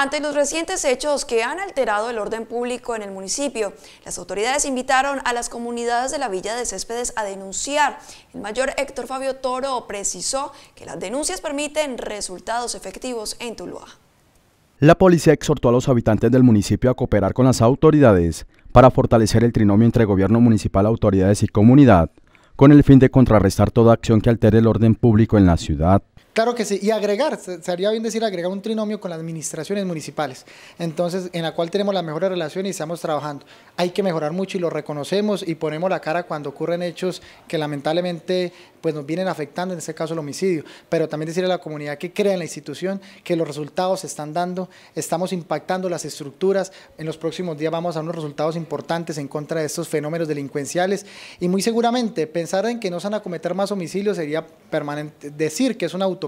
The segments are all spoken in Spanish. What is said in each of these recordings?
Ante los recientes hechos que han alterado el orden público en el municipio, las autoridades invitaron a las comunidades de la Villa de Céspedes a denunciar. El mayor Héctor Fabio Toro precisó que las denuncias permiten resultados efectivos en Tuluá. La policía exhortó a los habitantes del municipio a cooperar con las autoridades para fortalecer el trinomio entre gobierno municipal, autoridades y comunidad, con el fin de contrarrestar toda acción que altere el orden público en la ciudad. Claro que sí, y agregar, sería bien decir agregar un trinomio con las administraciones municipales, entonces en la cual tenemos la mejor relación y estamos trabajando. Hay que mejorar mucho y lo reconocemos y ponemos la cara cuando ocurren hechos que lamentablemente pues nos vienen afectando, en este caso el homicidio, pero también decirle a la comunidad que crea en la institución que los resultados se están dando, estamos impactando las estructuras, en los próximos días vamos a unos resultados importantes en contra de estos fenómenos delincuenciales y muy seguramente pensar en que no se van a cometer más homicidios sería permanente, decir que es una auto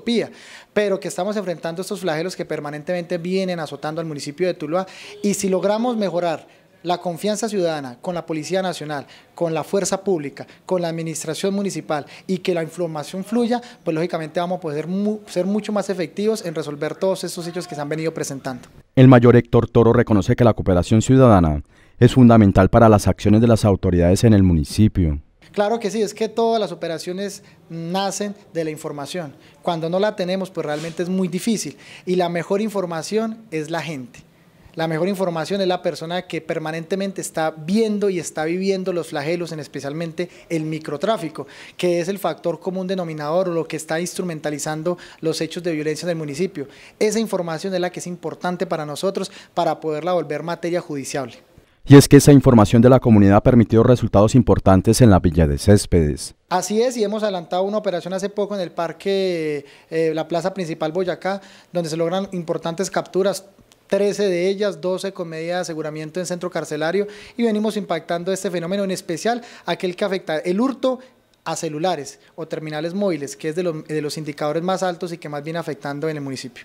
pero que estamos enfrentando estos flagelos que permanentemente vienen azotando al municipio de Tuluá y si logramos mejorar la confianza ciudadana con la Policía Nacional, con la Fuerza Pública, con la Administración Municipal y que la información fluya, pues lógicamente vamos a poder ser mucho más efectivos en resolver todos estos hechos que se han venido presentando. El mayor Héctor Toro reconoce que la cooperación ciudadana es fundamental para las acciones de las autoridades en el municipio. Claro que sí, es que todas las operaciones nacen de la información. Cuando no la tenemos, pues realmente es muy difícil. Y la mejor información es la gente. La mejor información es la persona que permanentemente está viendo y está viviendo los flagelos, en especialmente el microtráfico, que es el factor común denominador o lo que está instrumentalizando los hechos de violencia en el municipio. Esa información es la que es importante para nosotros para poderla volver materia judiciable. Y es que esa información de la comunidad ha permitido resultados importantes en la Villa de Céspedes. Así es, y hemos adelantado una operación hace poco en el parque, eh, la plaza principal Boyacá, donde se logran importantes capturas. 13 de ellas, 12 con medida de aseguramiento en centro carcelario y venimos impactando este fenómeno en especial aquel que afecta el hurto a celulares o terminales móviles, que es de los, de los indicadores más altos y que más viene afectando en el municipio.